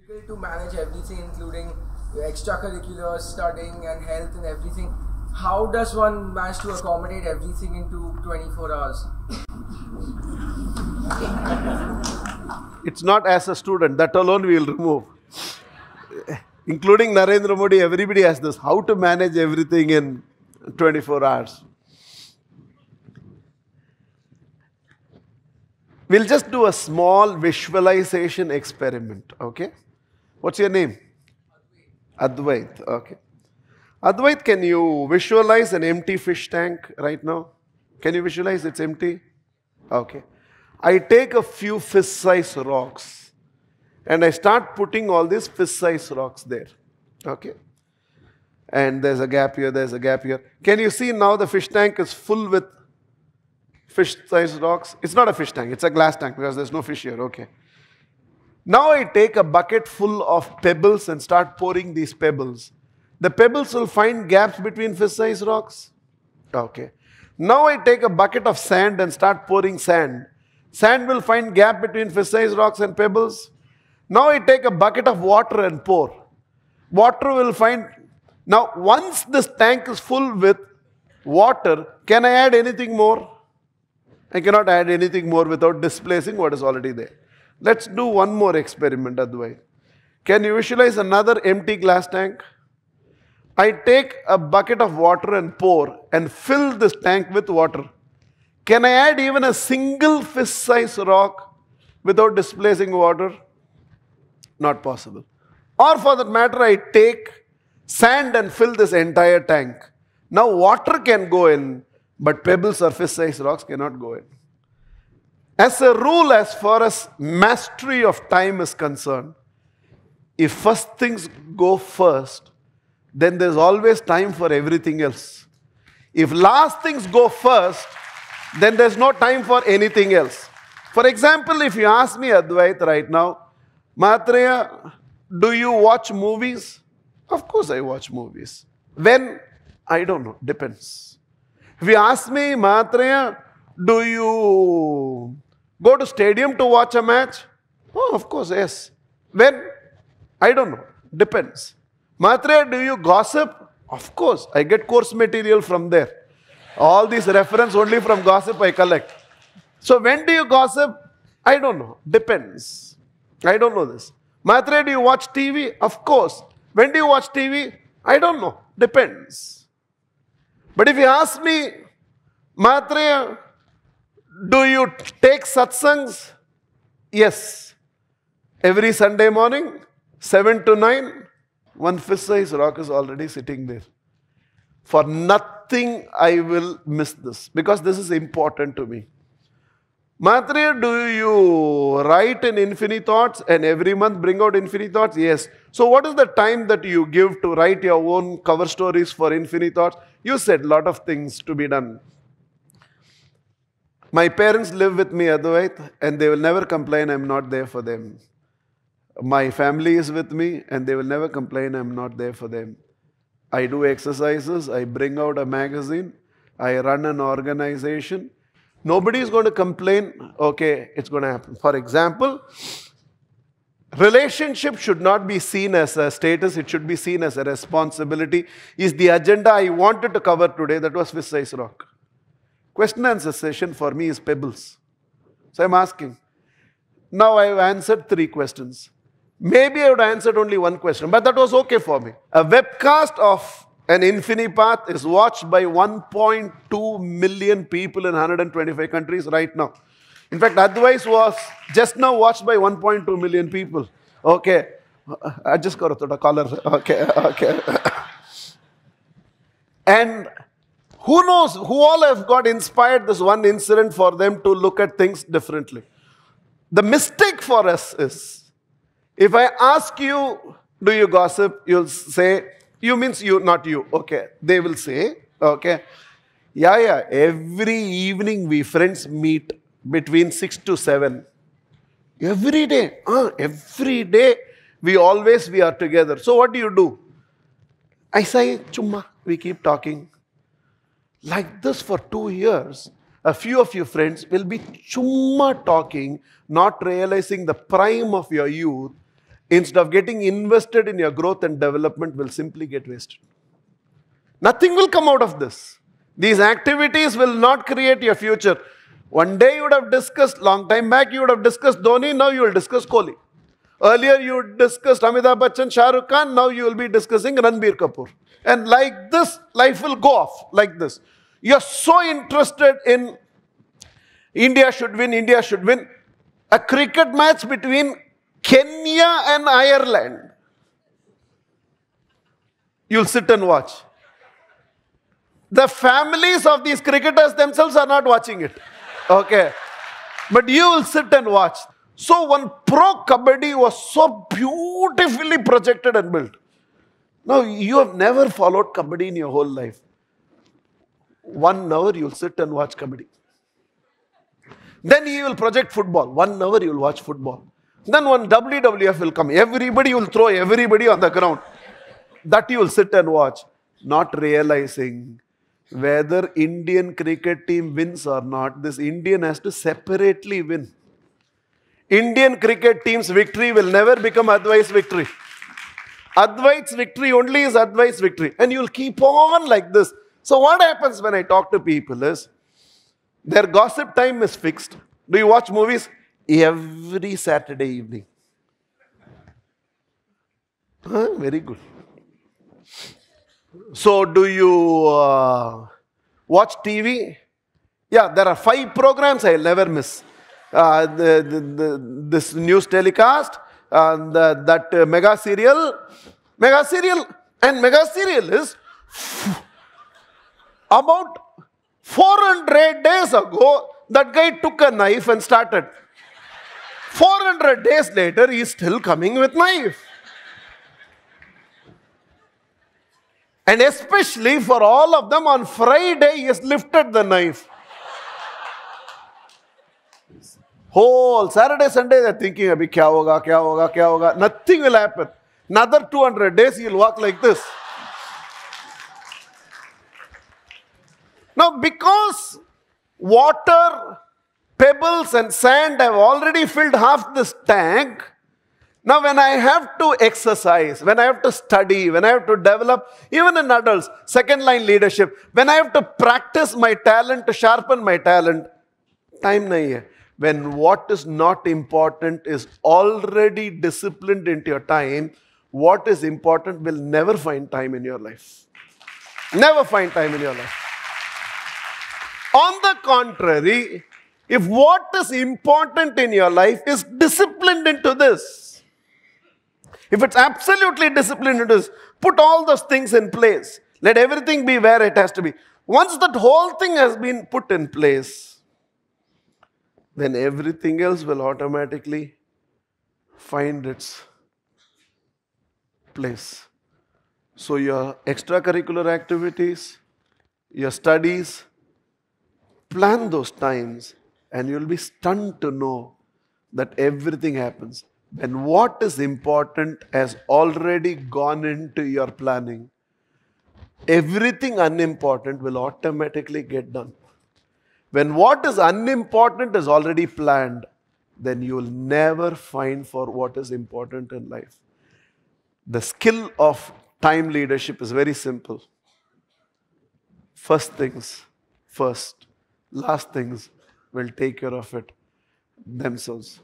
difficult to manage everything including extracurricular studying and health and everything how does one manage to accommodate everything into 24 hours it's not as a student that alone we will remove including narendra modi everybody has this how to manage everything in 24 hours. We'll just do a small visualization experiment, okay? What's your name? Advait. okay. Advait, can you visualize an empty fish tank right now? Can you visualize it's empty? Okay. I take a few fist-sized rocks and I start putting all these fist-sized rocks there, okay? and there's a gap here, there's a gap here. Can you see now the fish tank is full with fish sized rocks? It's not a fish tank, it's a glass tank because there's no fish here, okay. Now I take a bucket full of pebbles and start pouring these pebbles. The pebbles will find gaps between fish sized rocks. Okay. Now I take a bucket of sand and start pouring sand. Sand will find gap between fish sized rocks and pebbles. Now I take a bucket of water and pour. Water will find now, once this tank is full with water, can I add anything more? I cannot add anything more without displacing what is already there. Let's do one more experiment, Advait. Can you visualize another empty glass tank? I take a bucket of water and pour and fill this tank with water. Can I add even a single fist-sized rock without displacing water? Not possible. Or for that matter, I take sand and fill this entire tank. Now water can go in, but pebble surface size rocks cannot go in. As a rule, as far as mastery of time is concerned, if first things go first, then there's always time for everything else. If last things go first, then there's no time for anything else. For example, if you ask me, Advait, right now, Matrya, do you watch movies? Of course, I watch movies. When? I don't know. Depends. If you ask me, Matreya, do you go to stadium to watch a match? Oh, of course, yes. When? I don't know. Depends. Matreya, do you gossip? Of course. I get course material from there. All these reference only from gossip I collect. So when do you gossip? I don't know. Depends. I don't know this. Matre, do you watch TV? Of course. When do you watch TV? I don't know. Depends. But if you ask me, Maitreya, do you take satsangs? Yes. Every Sunday morning, 7 to 9, one fist size rock is already sitting there. For nothing I will miss this because this is important to me. Matri, do you write in infinite thoughts and every month bring out infinite thoughts? Yes. So what is the time that you give to write your own cover stories for infinite thoughts? You said lot of things to be done. My parents live with me, Advait, and they will never complain I'm not there for them. My family is with me, and they will never complain I'm not there for them. I do exercises, I bring out a magazine, I run an organization, Nobody is going to complain, okay, it's going to happen. For example, relationship should not be seen as a status, it should be seen as a responsibility. Is the agenda I wanted to cover today, that was with Size Rock. Question and answer session for me is pebbles. So I'm asking. Now I've answered three questions. Maybe I would have answered only one question, but that was okay for me. A webcast of and Infinipath is watched by 1.2 million people in 125 countries right now. In fact, Advice was just now watched by 1.2 million people. Okay. I just got a color. Okay, okay. and who knows who all have got inspired this one incident for them to look at things differently. The mistake for us is if I ask you, do you gossip? You'll say, you means you, not you. Okay. They will say, okay. Yeah, yeah. Every evening we friends meet between 6 to 7. Every day. Uh, every day we always we are together. So what do you do? I say, chumma, we keep talking. Like this for two years, a few of your friends will be chumma talking, not realizing the prime of your youth instead of getting invested in your growth and development, will simply get wasted. Nothing will come out of this. These activities will not create your future. One day you would have discussed, long time back you would have discussed Dhoni, now you will discuss Kohli. Earlier you discussed Amitabh Bachchan, Shah Rukh Khan, now you will be discussing Ranbir Kapoor. And like this, life will go off, like this. You're so interested in India should win, India should win. A cricket match between Kenya and Ireland. You'll sit and watch. The families of these cricketers themselves are not watching it. Okay. But you will sit and watch. So one pro kabaddi was so beautifully projected and built. Now you have never followed kabaddi in your whole life. One hour you'll sit and watch kabaddi. Then you will project football. One hour you'll watch football. Then one WWF will come, everybody will throw everybody on the ground. That you will sit and watch, not realizing whether Indian cricket team wins or not. This Indian has to separately win. Indian cricket team's victory will never become Advait's victory. Advait's victory only is Advait's victory. And you'll keep on like this. So what happens when I talk to people is, their gossip time is fixed. Do you watch movies? every Saturday evening. Huh? Very good. So, do you uh, watch TV? Yeah, there are five programs I'll never miss. Uh, the, the, the, this news telecast, and uh, the, that uh, mega serial, mega serial, and mega serial is about 400 days ago. That guy took a knife and started. 400 days later, he's still coming with knife. And especially for all of them, on Friday, he has lifted the knife. Whole Saturday, Sunday, they're thinking, Abhi, kya hoga, kya hoga, kya hoga. Nothing will happen. Another 200 days, he'll walk like this. Now, because water pebbles and sand have already filled half this tank. Now, when I have to exercise, when I have to study, when I have to develop, even in adults, second line leadership, when I have to practice my talent to sharpen my talent, time nahi hai. When what is not important is already disciplined into your time, what is important will never find time in your life. Never find time in your life. On the contrary, if what is important in your life is disciplined into this, if it's absolutely disciplined into this, put all those things in place. Let everything be where it has to be. Once that whole thing has been put in place, then everything else will automatically find its place. So, your extracurricular activities, your studies, plan those times and you'll be stunned to know that everything happens. When what is important has already gone into your planning, everything unimportant will automatically get done. When what is unimportant is already planned, then you will never find for what is important in life. The skill of time leadership is very simple. First things first, last things will take care of it themselves.